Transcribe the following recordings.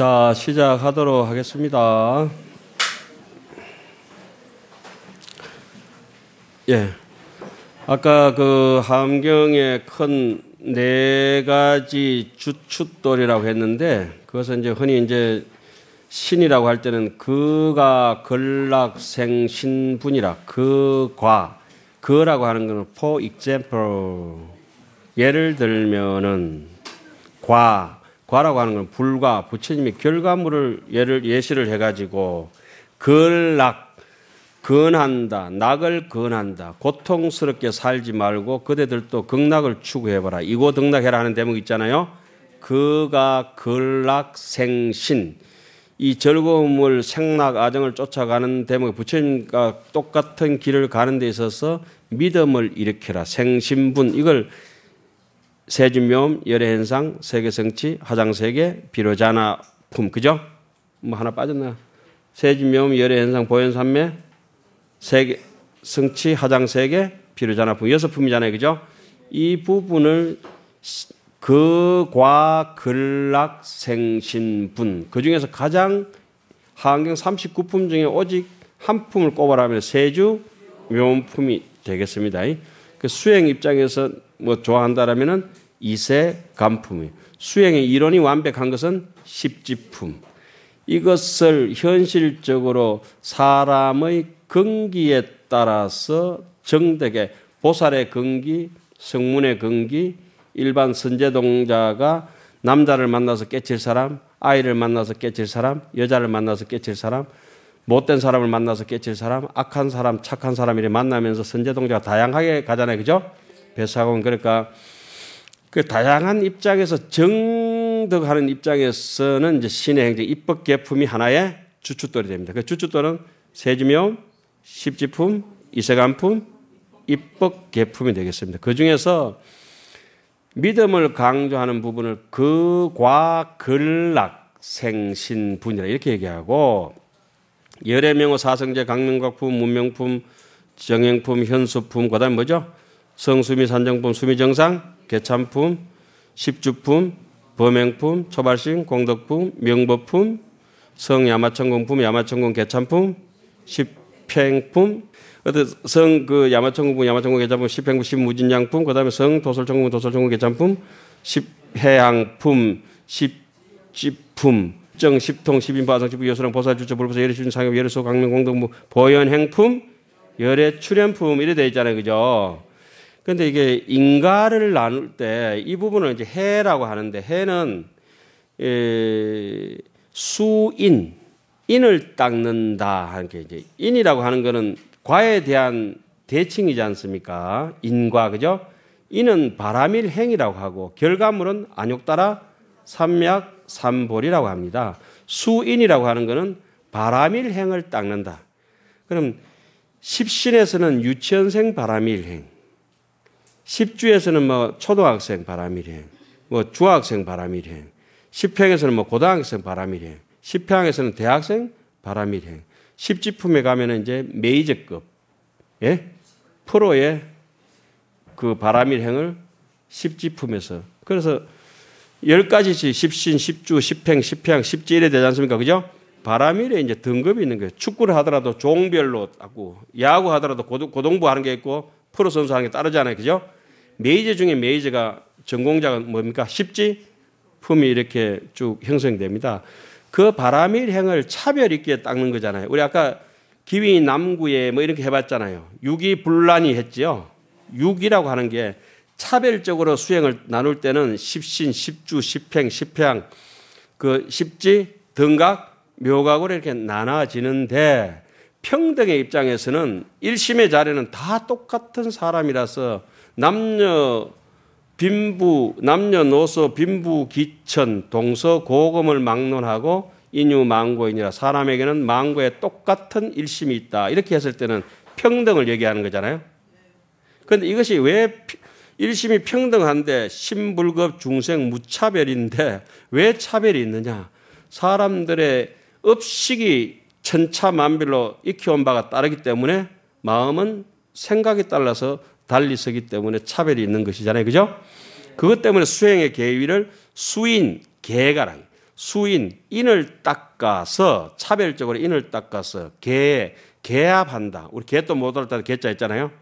자, 시작하도록 하겠습니다. 예. 아까 그 함경의 큰 네 가지 주춧돌이라고 했는데 그것은 이제 흔히 이제 신이라고 할 때는 그가 근락생 신분이라 그과 그라고 하는 것은 for example 예를 들면은 과 과라고 하는 건 불과 부처님의 결과물을 예를 예시를 해가지고 근락 근한다 낙을 근한다 고통스럽게 살지 말고 그대들도 극락을 추구해봐라 이고 등락해라 하는 대목 있잖아요. 그가 근락생신 이 즐거움을 생락 아정을 쫓아가는 대목에 부처님과 똑같은 길을 가는 데 있어서 믿음을 일으켜라 생신분 이걸 세진묘음, 열애현상, 세계성취 화장세계, 비로자나품 그죠? 뭐 하나 빠졌나? 세진묘음, 열애현상, 보현산매, 세계 성취 화장세계, 비로자나품 여섯 품이잖아요, 그죠? 이 부분을 그과 근락 생신분 그 중에서 가장 한경 39품 중에 오직 한 품을 꼽아라면 세주 묘품이 음 되겠습니다. 그 수행 입장에서 뭐 좋아한다라면은 이세 간품이 수행의 이론이 완벽한 것은 십지품. 이것을 현실적으로 사람의 근기에 따라서 정대게 보살의 근기, 성문의 근기, 일반 선제동자가 남자를 만나서 깨칠 사람, 아이를 만나서 깨칠 사람, 여자를 만나서 깨칠 사람, 못된 사람을 만나서 깨칠 사람, 악한 사람, 착한 사람 이렇게 만나면서 선제동자가 다양하게 가잖아요. 그죠? 배사공 그러니까 그 다양한 입장에서 정득하는 입장에서는 이제 신의 행정 입법 개품이 하나의 주춧돌이 됩니다. 그 주춧돌은 세지묘, 십지품, 이세간품, 입법 개품이 되겠습니다. 그 중에서 믿음을 강조하는 부분을 그과 근락 생신 분이라 이렇게 얘기하고 열애명호 사성제 강명각품 문명품 정형품 현수품 그다음 뭐죠? 성수미 산정품 수미정상, 개참품, 십주품, 범행품, 초발심, 공덕품, 명법품, 성야마천공품, 야마천공 개참품, 십행품 어떤 성그 야마천공품, 야마천공 개참품, 십행품 십무진양품, 그 다음에 성도설천공품, 도설천공 개참품, 십해양품, 십지품 정, 십통, 십인파상 십부, 여수랑, 보살주처, 불보살 예리신, 상엽, 예리소, 강명공덕무 보현행품, 열애출연품 이래 돼 있잖아요. 그죠? 근데 이게 인가를 나눌 때 이 부분을 이제 해라고 하는데 해는 에, 수인 인을 닦는다 하는 게 이제 인이라고 하는 거는 과에 대한 대칭이지 않습니까? 인과 그죠? 인은 바람일 행이라고 하고 결과물은 안욕 따라 삼약 삼볼이라고 합니다. 수인이라고 하는 것은 바람일 행을 닦는다. 그럼 십신에서는 유치원생 바람일 행, 10주에서는 뭐 초등학생 바람일행, 뭐 중학생 바람일행, 10평에서는 뭐 고등학생 바람일행, 10평에서는 대학생 바람일행, 10지품에 가면은 이제 메이저급, 예? 프로의 그 바람일행을 10지품에서. 그래서 10가지씩 10신, 10주, 10행, 10평, 10지일에 되지 않습니까? 그죠? 바람일에 이제 등급이 있는 거예요. 축구를 하더라도 종별로 하고, 야구 하더라도 고등, 고등부 하는 게 있고, 프로 선수 하는 게 따르잖아요. 그죠? 메이저 중에 메이저가 전공자가 뭡니까? 십지 품이 이렇게 쭉 형성됩니다. 그 바람의 행을 차별 있게 닦는 거잖아요. 우리 아까 기위 남구에 뭐 이렇게 해봤잖아요. 육이 분란이 했지요. 육이라고 하는 게 차별적으로 수행을 나눌 때는 십신, 십주, 십행, 십향, 그 십지, 등각, 묘각으로 이렇게 나눠지는데 평등의 입장에서는 일심의 자리는 다 똑같은 사람이라서 남녀 빈부 남녀노소 빈부 기천 동서 고금을 막론하고 인유 망고인이라 사람에게는 망고에 똑같은 일심이 있다. 이렇게 했을 때는 평등을 얘기하는 거잖아요. 그런데 이것이 왜 일심이 평등한데 신불급 중생 무차별인데 왜 차별이 있느냐? 사람들의 업식이 천차만별로 익혀온 바가 따르기 때문에 마음은 생각에 따라서 달리 서기 때문에 차별이 있는 것이잖아요. 그죠? 그것 때문에 수행의 계위를 수인, 개가랑, 수인, 인을 닦아서 차별적으로 인을 닦아서 개, 개합한다. 우리 개또 못할 때 개자 있잖아요.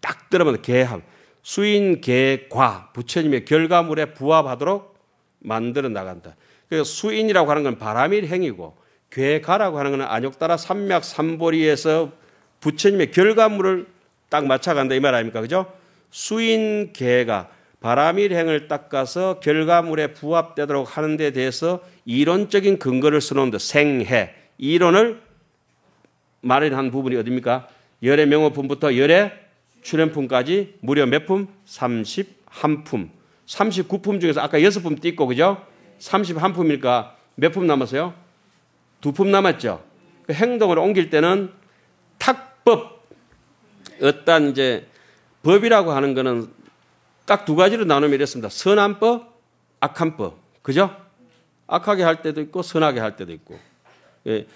딱 들으면 개합. 수인, 개, 과. 부처님의 결과물에 부합하도록 만들어 나간다. 그러니까 수인이라고 하는 건 바람일 행이고, 괴가라고 하는 건 안욕따라 삼맥 삼보리에서 부처님의 결과물을 딱 맞춰간다 이 말 아닙니까? 그죠? 수인 개가 바람일 행을 닦아서 결과물에 부합되도록 하는 데 대해서 이론적인 근거를 쓰는데 생해 이론을 마련한 부분이 어딥니까? 열의 명호품부터 열의 출연품까지 무려 몇 품? 31품. 39품 중에서 아까 6품 띄고 그죠? 31품이니까 몇 품 남았어요? 두 품 남았죠. 그 행동을 옮길 때는 탁법 어떤 이제 법이라고 하는 거는 딱 두 가지로 나누면 이랬습니다. 선한 법, 악한 법. 그죠? 악하게 할 때도 있고 선하게 할 때도 있고. 예.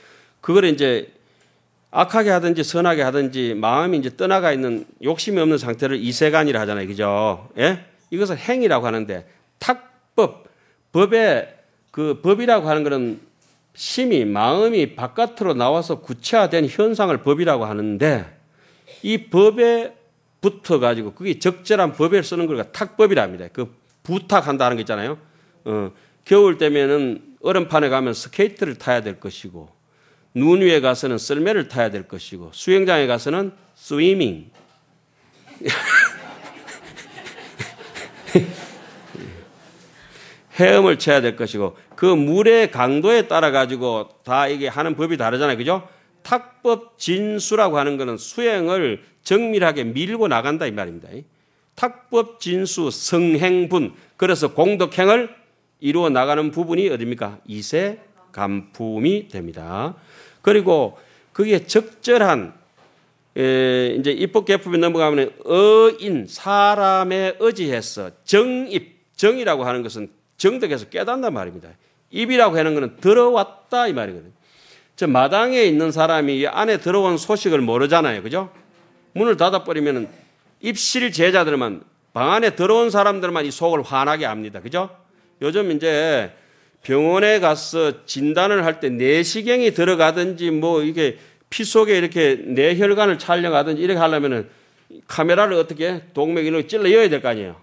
그걸 이제 악하게 하든지 선하게 하든지 마음이 이제 떠나가 있는 욕심이 없는 상태를 이세간이라 하잖아요. 그죠? 예? 이것을 행이라고 하는데 탁법, 법의 그 법이라고 하는 것은 심이 마음이 바깥으로 나와서 구체화된 현상을 법이라고 하는데 이 법에 붙어 가지고 그게 적절한 법에 쓰는 걸 탁법이라 합니다. 그 부탁한다는 거 있잖아요. 어, 겨울 때면은 얼음판에 가면 스케이트를 타야 될 것이고 눈 위에 가서는 썰매를 타야 될 것이고 수영장에 가서는 스위밍. 헤엄을 쳐야 될 것이고 그 물의 강도에 따라 가지고 다 이게 하는 법이 다르잖아요. 그죠? 탁법 진수라고 하는 것은 수행을 정밀하게 밀고 나간다 이 말입니다. 탁법 진수 성행분 그래서 공덕행을 이루어 나가는 부분이 어디입니까? 이세 간품이 됩니다. 그리고 그게 적절한 에, 이제 입법 개법에 넘어가면 어인 사람의 의지해서 정입 정이라고 하는 것은 정덕에서 깨닫는 말입니다. 입이라고 하는 것은 들어왔다 이 말이거든요. 저 마당에 있는 사람이 안에 들어온 소식을 모르잖아요. 그죠? 문을 닫아버리면 입실 제자들만 방 안에 들어온 사람들만 이 속을 환하게 합니다. 그죠? 요즘 이제 병원에 가서 진단을 할 때 내시경이 들어가든지 뭐 이게 피 속에 이렇게 뇌혈관을 촬영하든지 이렇게 하려면은 카메라를 어떻게 동맥이로 찔러여야 될 거 아니에요.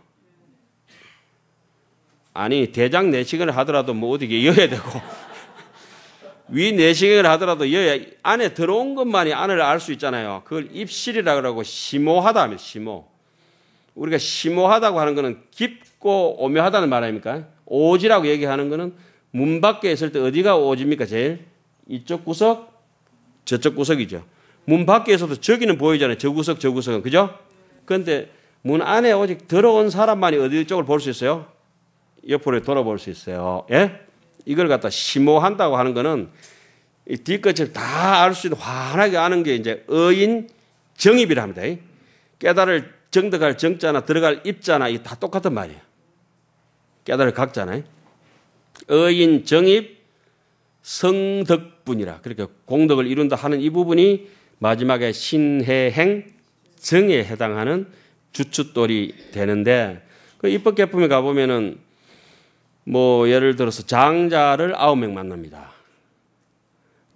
아니 대장 내시경을 하더라도 뭐어떻게 여야 되고 위 내시경을 하더라도 여 안에 들어온 것만이 안을 알 수 있잖아요. 그걸 입실이라 그러고 심오하다 하면 심오. 우리가 심오하다고 하는 것은 깊고 오묘하다는 말 아닙니까? 오지라고 얘기하는 것은 문 밖에 있을 때 어디가 오지입니까? 제일 이쪽 구석, 저쪽 구석이죠. 문 밖에서도 저기는 보이잖아요. 저 구석, 저 구석은 그죠? 그런데 문 안에 오직 들어온 사람만이 어디 쪽을 볼 수 있어요? 옆으로 돌아볼 수 있어요. 예? 이걸 갖다 심오한다고 하는 거는 뒤끝을 다 알 수 있는 환하게 아는 게 이제 어인 정입이라 합니다. 깨달을 정득할 정자나 들어갈 입자나 이 다 똑같은 말이에요. 깨달을 각자나 어인 정입 성덕분이라 그렇게 공덕을 이룬다 하는 이 부분이 마지막에 신해행 정에 해당하는 주춧돌이 되는데 그 입법 개품에 가보면은 뭐 예를 들어서 장자를 아홉 명 만납니다.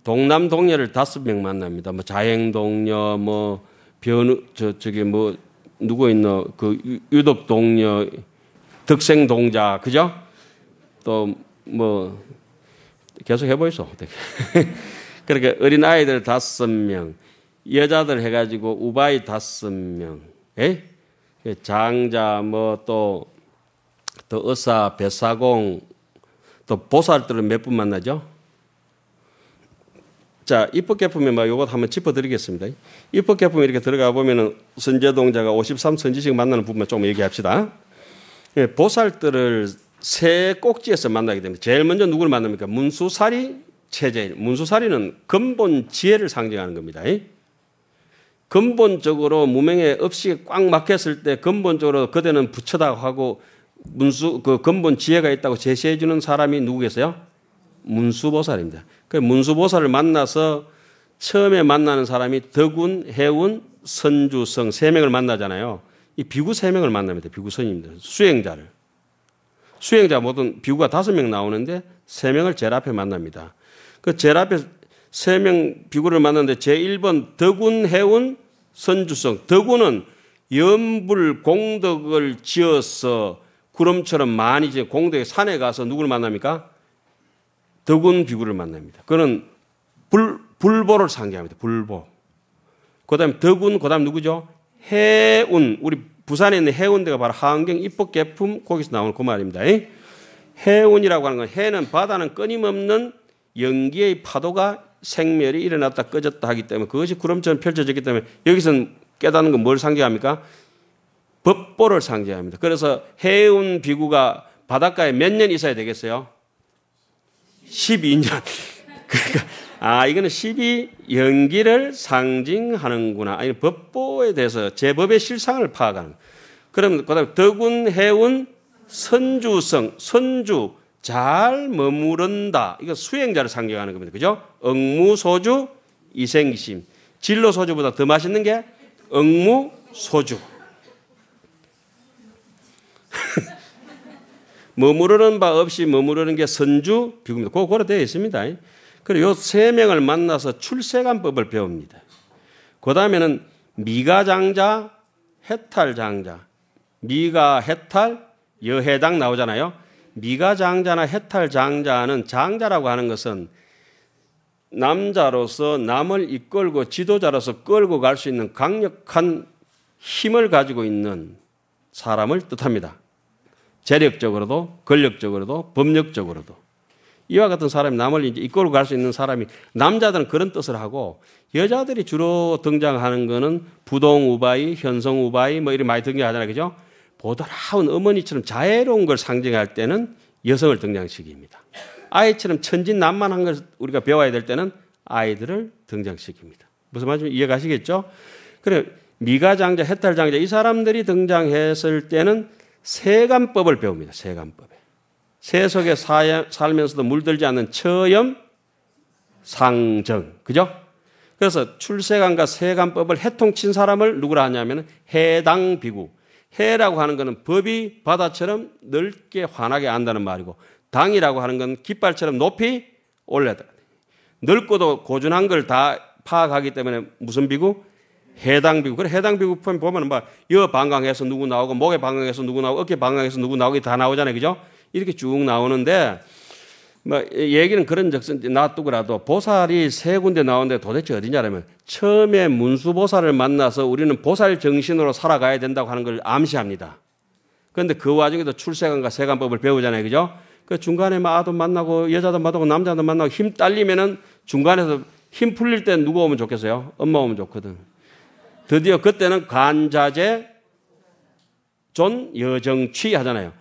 동남 동녀를 다섯 명 만납니다. 뭐 자행 동녀 뭐 변우 저 저기 뭐 누구 있노 그 유독 동녀 득생 동자 그죠? 또 뭐 계속 해보이소. 그니까 어린 아이들 다섯 명 여자들 해가지고 우바이 다섯 명 예? 장자 뭐또 또 의사, 배사공, 또보살들을몇 분 만나죠? 자, 입법개품에 막 뭐 요것 한번 짚어드리겠습니다. 입법개품에 이렇게 들어가 보면은 선제동자가 53선지식 만나는 부분만 조금 얘기합시다. 예, 보살들을 세 꼭지에서 만나게 됩니다. 제일 먼저 누구를 만납니까? 문수사리, 체제일. 문수사리는 근본 지혜를 상징하는 겁니다. 근본적으로 무명의 업식에 꽉 막혔을 때 근본적으로 그대는 부처다 하고 문수 그 근본 지혜가 있다고 제시해 주는 사람이 누구겠어요? 문수보살입니다. 그 문수보살을 만나서 처음에 만나는 사람이 덕운, 해운, 선주성 세 명을 만나잖아요. 이 비구 세 명을 만납니다. 비구 선임들 수행자를 수행자 모든 비구가 다섯 명 나오는데 세 명을 제일 앞에 만납니다. 그 제일 앞에 세 명 비구를 만났는데 제 1번 덕운, 해운, 선주성 덕운은 연불 공덕을 지어서 구름처럼 많이 이제 공덕의 산에 가서 누구를 만납니까? 더군 비구를 만납니다. 그는 불, 불보를 상기합니다. 불보. 그 다음에 더군, 그 다음 에 누구죠? 해운. 우리 부산에 있는 해운대가 바로 하은경 입법 개품 거기서 나오는 그 말입니다. 해운이라고 하는 건 해는 바다는 끊임없는 연기의 파도가 생멸이 일어났다 꺼졌다 하기 때문에 그것이 구름처럼 펼쳐졌기 때문에 여기서는 깨닫는 건 뭘 상기합니까? 법보를 상징합니다. 그래서 해운 비구가 바닷가에 몇 년 있어야 되겠어요? 12년. 그러니까 아 이거는 12 연기를 상징하는구나. 아니 법보에 대해서 제법의 실상을 파악하는. 그럼 그다음 더군 해운 선주성 선주 잘 머무른다. 이거 수행자를 상징하는 겁니다. 그죠? 응무소주 이생심. 진로 소주보다 더 맛있는 게응무소주 머무르는 바 없이 머무르는 게 선주 비구입니다. 그거 로되어 있습니다. 그리고 요 세 명을 만나서 출세관법을 배웁니다. 그 다음에는 미가장자, 해탈장자. 미가 해탈, 여해당 나오잖아요. 미가장자나 해탈장자는 장자라고 하는 것은 남자로서 남을 이끌고 지도자로서 끌고 갈 수 있는 강력한 힘을 가지고 있는 사람을 뜻합니다. 재력적으로도 권력적으로도 법력적으로도 이와 같은 사람이 남을 이제 이끌고 갈 수 있는 사람이 남자들은 그런 뜻을 하고 여자들이 주로 등장하는 거는 부동우바이, 현성우바이 뭐 이런 많이 등장하잖아요. 그죠? 보더라운 어머니처럼 자애로운 걸 상징할 때는 여성을 등장시킵니다. 아이처럼 천진난만한 걸 우리가 배워야 될 때는 아이들을 등장시킵니다. 무슨 말인지 이해가시겠죠? 그래 미가 장자, 해탈 장자 이 사람들이 등장했을 때는 세간법을 배웁니다. 세간법에. 세속에 살면서도 물들지 않는 처염, 상정. 그죠? 그래서 출세관과 세간법을 해통친 사람을 누구라 하냐면 해당 비구. 해라고 하는 것은 법이 바다처럼 넓게 환하게 안다는 말이고 당이라고 하는 건 깃발처럼 높이 올려다. 넓고도 고준한 걸 다 파악하기 때문에 무슨 비구? 해당 비구. 그래 해당 비구품 보면은 막여 뭐, 방광에서 누구 나오고 목에 방광에서 누구 나오고 어깨 방광에서 누구 나오고 다 나오잖아요. 그죠? 이렇게 쭉 나오는데 뭐 얘기는 그런 적선 놔두고라도 보살이 세 군데 나오는데 도대체 어디냐라면 처음에 문수보살을 만나서 우리는 보살 정신으로 살아가야 된다고 하는 걸 암시합니다. 그런데 그 와중에도 출세관과 세관법을 배우잖아요. 그죠? 그 중간에 막 뭐 아도 만나고 여자도 만나고 남자도 만나고 힘 딸리면은 중간에서 힘 풀릴 때누가 오면 좋겠어요? 엄마 오면 좋거든. 드디어 그때는 관자재 존여정취 하잖아요.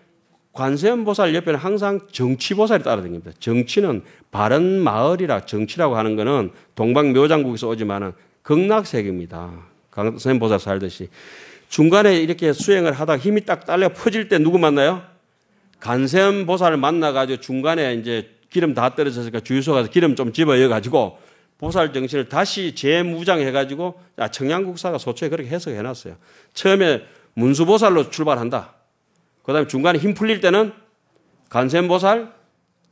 관세음보살 옆에는 항상 정치보살이 따라다닙니다. 정치는 바른 마을이라 정치라고 하는 것은 동방묘장국에서 오지만은 극락세계입니다. 관세음보살 살듯이 중간에 이렇게 수행을 하다 가 힘이 딱 딸려 퍼질 때 누구 만나요? 관세음보살을 만나가지고 중간에 이제 기름 다 떨어졌으니까 주유소 가서 기름 좀 집어여 가지고 보살 정신을 다시 재무장해가지고 아, 청양국사가 소초에 그렇게 해석해 놨어요. 처음에 문수보살로 출발한다. 그 다음에 중간에 힘 풀릴 때는 간세음보살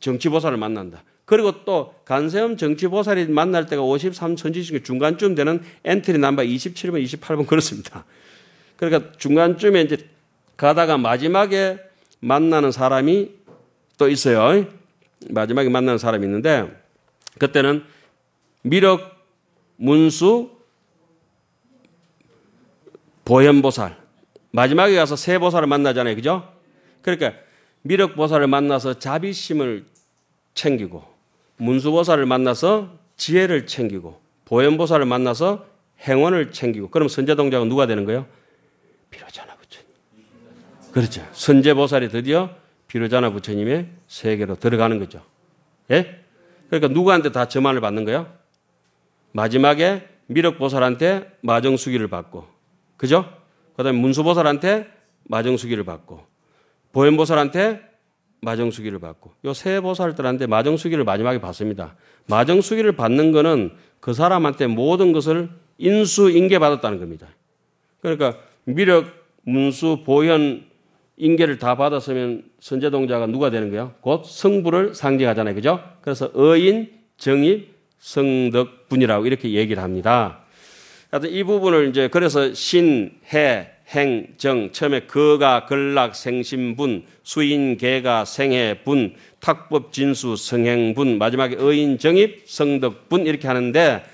정치보살을 만난다. 그리고 또 간세음 정치보살이 만날 때가 53천지식 중간쯤 되는 엔트리 넘버 27번, 28번 그렇습니다. 그러니까 중간쯤에 이제 가다가 마지막에 만나는 사람이 또 있어요. 마지막에 만나는 사람이 있는데 그때는 미륵, 문수, 보현보살. 마지막에 가서 세 보살을 만나잖아요. 그죠? 그러니까 미륵보살을 만나서 자비심을 챙기고 문수보살을 만나서 지혜를 챙기고 보현보살을 만나서 행원을 챙기고 그럼 선제동작은 누가 되는 거예요? 비로자나 부처님. 그렇죠. 선제보살이 드디어 비로자나 부처님의 세계로 들어가는 거죠. 예? 그러니까 누구한테 다 점안을 받는 거예요? 마지막에 미륵보살한테 마정수기를 받고, 그죠? 그 다음에 문수보살한테 마정수기를 받고, 보현보살한테 마정수기를 받고, 요 세 보살들한테 마정수기를 마지막에 받습니다. 마정수기를 받는 거는 그 사람한테 모든 것을 인수인계 받았다는 겁니다. 그러니까 미륵, 문수, 보현, 인계를 다 받았으면 선제동자가 누가 되는 거예요? 곧 성부를 상징하잖아요. 그죠? 그래서 어인, 정입, 성덕, 분이라고 이렇게 얘기를 합니다. 하여튼 이 부분을 이제 그래서 신, 해, 행, 정, 처음에 거가 근락 생신분, 수인 개가 생해분, 탁법 진수 성행분, 마지막에 의인 정입 성덕분 이렇게 하는데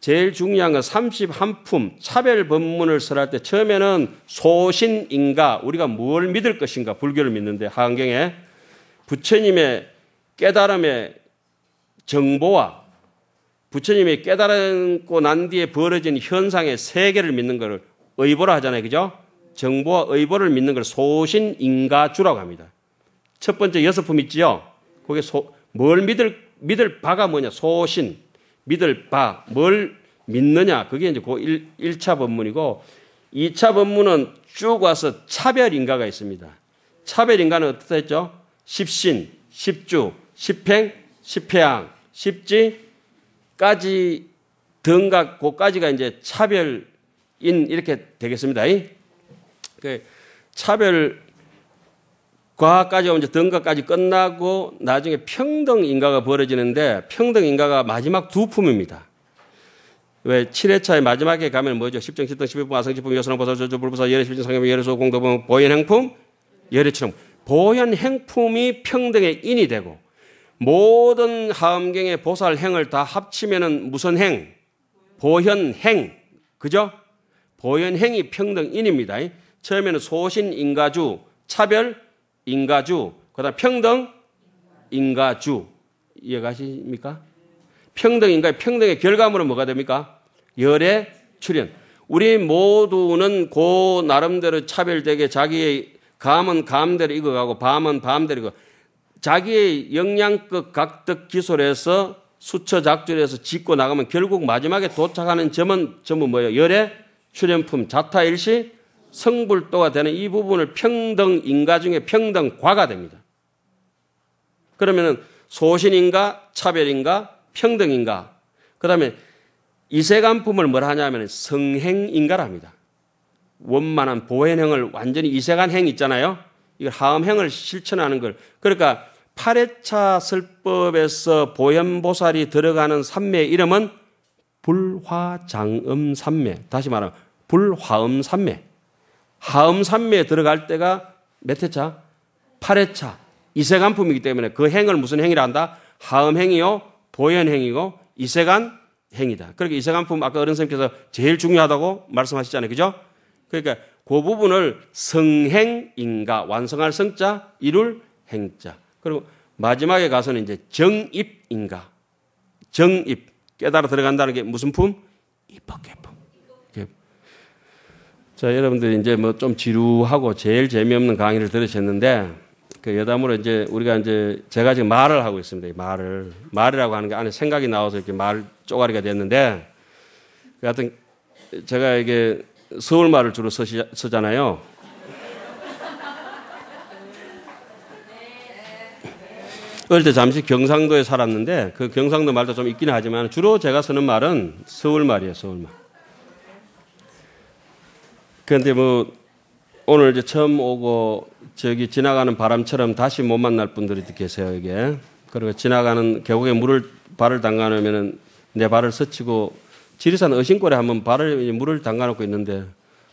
제일 중요한 건 31품 차별 법문을 설할 때 처음에는 소신인가 우리가 뭘 믿을 것인가 불교를 믿는데 하경에 부처님의 깨달음의 정보와 부처님이 깨달고 난 뒤에 벌어진 현상의 세계를 믿는 것을 의보라 하잖아요. 그죠? 정보와 의보를 믿는 걸 소신인가주라고 합니다. 첫 번째 여섯 품 있지요? 거기 소, 뭘 믿을, 믿을 바가 뭐냐? 소신. 믿을 바. 뭘 믿느냐? 그게 이제 그 1, 1차 법문이고 2차 법문은 쭉 와서 차별인가가 있습니다. 차별인가는 어떻게 했죠? 십신, 십주, 십행, 십회양, 십지, 까지 등과 고까지가 이제 차별인 이렇게 되겠습니다. 그 차별 과학까지 이제 등가까지 끝나고 나중에 평등 인가가 벌어지는데 평등 인가가 마지막 두 품입니다. 왜 7회차의 마지막에 가면 뭐죠? 10정, 10등, 11품, 아성지품, 여성보사 조조불보사, 열애십진, 상경미 열애소, 공도범, 보현행품, 열애치름. 보현행품이 평등의 인이 되고 모든 하엄경의 보살행을 다 합치면은 무슨 행? 보현행. 그죠? 보현행이 평등인입니다. 처음에는 소신 인가주, 차별 인가주, 그다음 평등 인가주. 이해가십니까? 평등 인가 평등의 결과물은 뭐가 됩니까? 열의 출현. 우리 모두는 고 나름대로 차별되게 자기의 감은 감대로 익어가고 밤은 밤대로 익어. 자기의 역량급 각득 기술에서 수처 작전에서 짓고 나가면 결국 마지막에 도착하는 점은 전부 뭐예요? 열의 출연품, 자타일시, 성불도가 되는 이 부분을 평등 인가 중에 평등과가 됩니다. 그러면은 소신인가, 차별인가, 평등인가. 그다음에 이세간품을 뭘 하냐면 성행인가랍니다. 원만한 보행행을 완전히 이세간행 있잖아요. 이걸 하음행을 실천하는 걸. 그러니까 8회차 설법에서 보현보살이 들어가는 삼매의 이름은 불화장음 삼매. 다시 말하면 불화음 삼매. 하음 삼매에 들어갈 때가 몇 회차? 8회차. 이세간품이기 때문에 그 행을 무슨 행이라 한다? 하음행이요, 보현행이고 이세간 행이다. 그러니까 이세간품 아까 어른 선생님께서 제일 중요하다고 말씀하셨잖아요 그죠? 그러니까 그 부분을 성행인가 완성할 성자 이룰 행자 그리고 마지막에 가서는 이제 정입인가. 정입. 깨달아 들어간다는 게 무슨 품? 입법계 품. 자, 여러분들이 제뭐 좀 지루하고 제일 재미없는 강의를 들으셨는데 그 여담으로 이제 우리가 이제 제가 지금 말을 하고 있습니다. 말을. 말이라고 하는 게 안에 생각이 나와서 이렇게 말 쪼가리가 됐는데 그 하여튼 제가 이게 서울 말을 주로 쓰시, 쓰잖아요. 어릴 때 잠시 경상도에 살았는데 그 경상도 말도 좀 있긴 하지만 주로 제가 쓰는 말은 서울 말이에요, 서울 말. 그런데 뭐 오늘 이제 처음 오고 저기 지나가는 바람처럼 다시 못 만날 분들이 계세요, 이게. 그리고 지나가는 계곡에 물을 발을 담가 놓으면내 발을 스치고 지리산 어신골에 한번 발을 물을 담가 놓고 있는데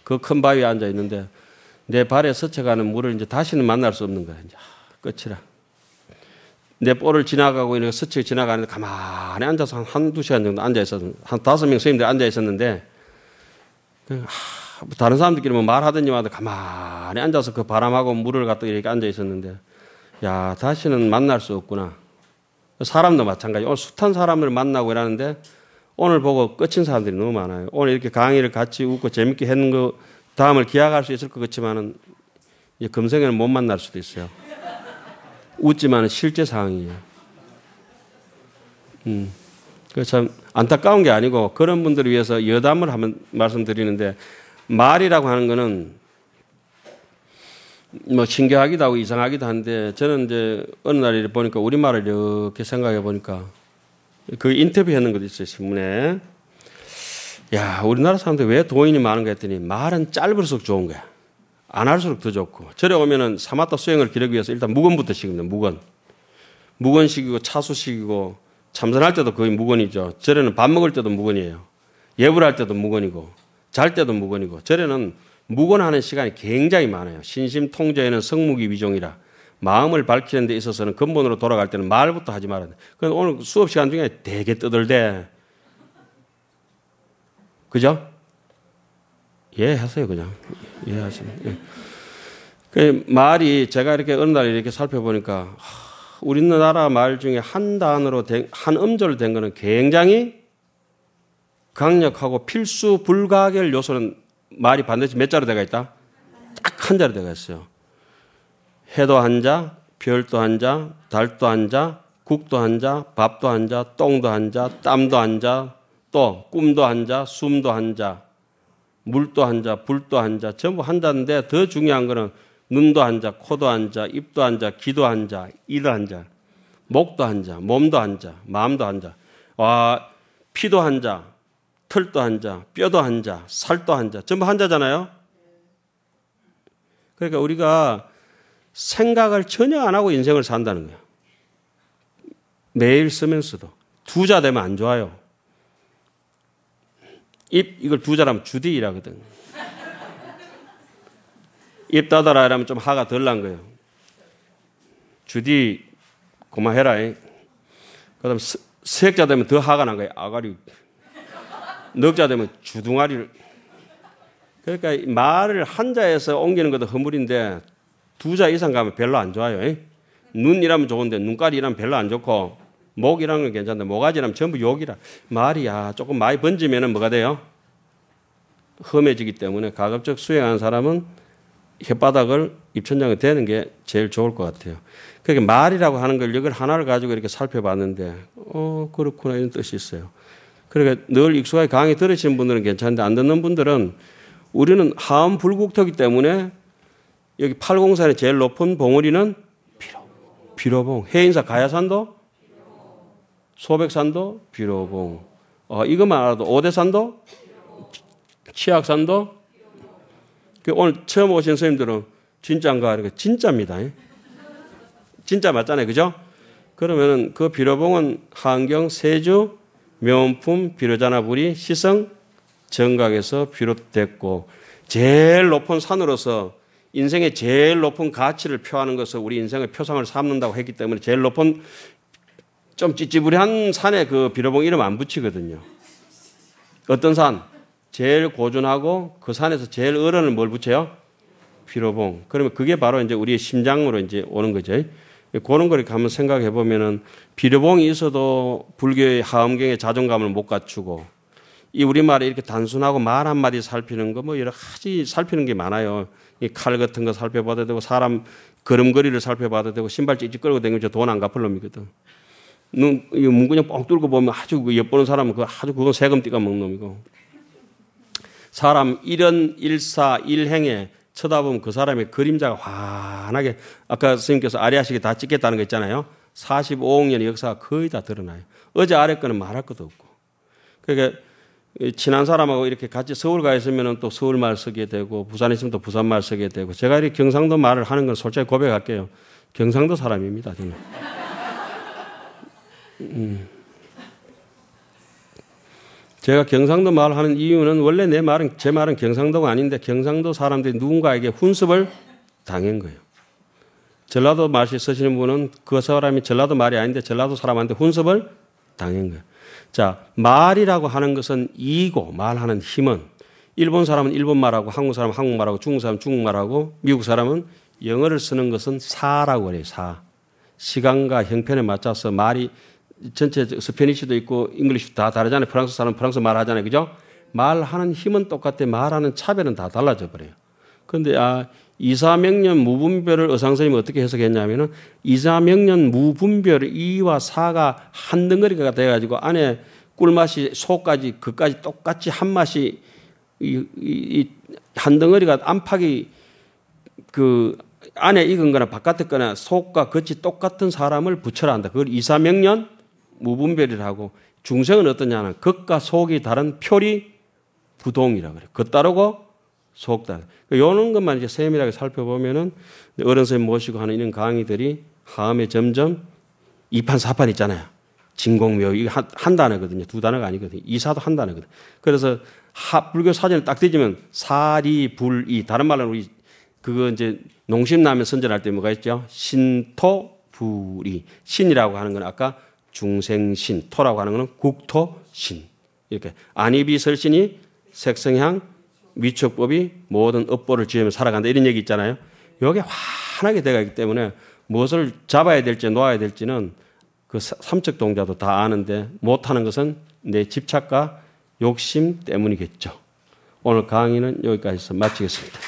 그 큰 바위에 앉아 있는데 내 발에 스쳐가는 물을 이제 다시는 만날 수 없는 거야. 이제 끝이라. 내 볼을 지나가고 이렇게 스치고 지나가는데 가만히 앉아서 한 한두 시간 정도 앉아 있었는데 한 다섯 명 스님들 앉아 있었는데 그 아, 다른 사람들끼리 뭐 말하든지 마든 가만히 앉아서 그 바람하고 물을 갖다 이렇게 앉아 있었는데 야 다시는 만날 수 없구나 사람도 마찬가지 오늘 숱한 사람을 만나고 이러는데 오늘 보고 끝인 사람들이 너무 많아요 오늘 이렇게 강의를 같이 웃고 재밌게 했는 거 다음을 기약할 수 있을 것 같지만은 이제 금생에는 못 만날 수도 있어요. 웃지만 실제 상황이에요. 음. 그 참 안타까운 게 아니고 그런 분들을 위해서 여담을 한번 말씀드리는데 말이라고 하는 거는 뭐 신기하기도 하고 이상하기도 한데 저는 이제 어느 날 보니까 우리말을 이렇게 생각해 보니까 그 인터뷰 했는 것도 있어요 신문에 야 우리나라 사람들 왜 도인이 많은가 했더니 말은 짧을수록 좋은 거야 안 할수록 더 좋고 절에 오면은 사마타 수행을 기르기 위해서 일단 무건부터 식입니다. 무건. 무건식이고 차수식이고 참선할 때도 거의 무건이죠. 절에는 밥 먹을 때도 무건이에요. 예불 할 때도 무건이고 잘 때도 무건이고 절에는 무건하는 시간이 굉장히 많아요. 신심 통제에는 성무기 위종이라 마음을 밝히는 데 있어서는 근본으로 돌아갈 때는 말부터 하지 말아야 돼. 그래 오늘 수업 시간 중에 되게 떠들대. 그죠? 예 하세요 그냥 예 하시면. 예. 그 말이 제가 이렇게 어느 날 이렇게 살펴보니까 하, 우리나라 말 중에 한 단어로 된, 한 음절로 된 거는 굉장히 강력하고 필수 불가결 요소는 말이 반드시 몇 자로 되어 있다? 딱 한 자로 되어 있어요. 해도 한 자, 별도 한 자, 달도 한 자, 국도 한 자, 밥도 한 자, 똥도 한 자, 땀도 한 자, 또 꿈도 한 자, 숨도 한 자, 물도 한 자, 불도 한 자, 전부 한자인데 더 중요한 거는 눈도 한 자, 코도 한 자, 입도 한 자, 귀도 한 자, 이도 한 자, 목도 한 자, 몸도 한 자, 마음도 한 자, 와, 피도 한 자, 털도 한 자, 뼈도 한 자, 살도 한 자, 전부 한 자잖아요? 그러니까 우리가 생각을 전혀 안 하고 인생을 산다는 거예요 매일 쓰면서도. 두자 되면 안 좋아요. 입 이걸 두 자라면 주디라거든. 입다아라 이러면 좀하가덜 난 거예요. 주디 고마해라. 그다음 세액자 되면 더하가난 거예요. 아가리. 넉자 되면 주둥아리를. 그러니까 말을 한자에서 옮기는 것도 허물인데 두 자 이상 가면 별로 안 좋아요. 눈이라면 좋은데 눈깔이라면 별로 안 좋고 목이란건 괜찮다. 모가지라면 전부 욕이라. 말이야. 조금 많이 번지면 뭐가 돼요? 험해지기 때문에 가급적 수행하는 사람은 혓바닥을 입천장에 대는 게 제일 좋을 것 같아요. 그러니 말이라고 하는 걸 이걸 하나를 가지고 이렇게 살펴봤는데, 어, 그렇구나. 이런 뜻이 있어요. 그러니까 늘 익숙하게 강의 들으시는 분들은 괜찮은데 안 듣는 분들은 우리는 하음 불국토기 때문에 여기 팔공산의 제일 높은 봉우리는 비로봉, 비로봉. 해인사 가야산도 소백산도 비로봉. 어, 이것만 알아도 오대산도 치악산도 그 오늘 처음 오신 선생님들은 진짜인가? 이렇게 진짜입니다. 예? 진짜 맞잖아요. 그죠? 그러면은 그 비로봉은 한경, 세주, 명품, 비로자나불이 시성, 정각에서 비롯됐고 제일 높은 산으로서 인생의 제일 높은 가치를 표하는 것을 우리 인생의 표상을 삼는다고 했기 때문에 제일 높은 좀 찌찌부리한 산에 그비로봉 이름 안 붙이거든요. 어떤 산? 제일 고준하고 그 산에서 제일 어른을 뭘 붙여요? 비로봉 그러면 그게 바로 이제 우리의 심장으로 이제 오는 거죠. 그런 걸 가면 생각해 보면은 비로봉이 있어도 불교의 하음경의 자존감을 못 갖추고 이 우리말에 이렇게 단순하고 말 한마디 살피는 거 뭐 여러 가지 살피는 게 많아요. 이 칼 같은 거 살펴봐도 되고 사람 걸음걸이를 살펴봐도 되고 신발 찌찌 끌고 다니면 저돈 안 갚을 놈이거든. 눈, 문구냥뻥 뚫고 보면 아주 그 엿보는 사람은 그 아주 그건 세금 띠가 먹는 놈이고. 사람 이런 일사, 일행에 쳐다보면 그 사람의 그림자가 환하게 아까 스님께서 아리아식이다 찍겠다는 거 있잖아요. 45억 년의 역사가 거의 다 드러나요. 어제 아래 거는 말할 것도 없고. 그러니까 친한 사람하고 이렇게 같이 서울 가 있으면 또 서울 말 쓰게 되고 부산에 있으면 또 부산 말 쓰게 되고 제가 이렇게 경상도 말을 하는 건 솔직히 고백할게요. 경상도 사람입니다, 저는. 제가 경상도 말 하는 이유는 원래 내 말은 제 말은 경상도가 아닌데 경상도 사람들이 누군가에게 훈습을 당한 거예요. 전라도 말씨 쓰시는 분은 그 사람이 전라도 말이 아닌데 전라도 사람한테 훈습을 당한 거예요. 자, 말이라고 하는 것은 이고 말하는 힘은 일본 사람은 일본 말하고 한국 사람은 한국 말하고 중국 사람은 중국 말하고 미국 사람은 영어를 쓰는 것은 사라고 해요 사. 시간과 형편에 맞춰서 말이 전체 스페니쉬도 있고 잉글리시 다 다르잖아요. 프랑스 사람 프랑스 말하잖아요. 그죠? 말하는 힘은 똑같아. 말하는 차별은 다 달라져 버려요. 그런데 아 이사명년 무분별을 의상선생님이 어떻게 해석했냐면은 이사명년 무분별 이와 사가 한 덩어리가 돼가지고 안에 꿀맛이 소까지 그까지 똑같이 한 맛이 이, 이, 한 덩어리가 안팎이 그 안에 익은 거나 바깥에 거나 속과 겉이 똑같은 사람을 붙여라 한다. 그걸 이사명년 무분별이라 고 중생은 어떠냐는 겉과 속이 다른 표리 부동이라 고 그래요. 겉다르고 속다. 그러니까 요런 것만 이제 세밀하게 살펴보면은 어른 선생님 모시고 하는 이런 강의들이 하음에 점점 이판사판 있잖아요. 진공묘 이거 한, 한 단어거든요. 두 단어가 아니거든요. 이사도 한 단어거든. 요 그래서 하, 불교 사전을 딱 뒤지면 사리불이 다른 말로 우리 그거 이제 농심나면 선전할 때 뭐가 있죠? 신토불이 신이라고 하는 건 아까 중생신, 토라고 하는 것은 국토신. 이렇게 안이비설신이 색성향 위촉법이 모든 업보를 지으며 살아간다 이런 얘기 있잖아요. 여기 환하게 되어 있기 때문에 무엇을 잡아야 될지 놓아야 될지는 그 삼척 동자도 다 아는데 못하는 것은 내 집착과 욕심 때문이겠죠. 오늘 강의는 여기까지 해서 마치겠습니다.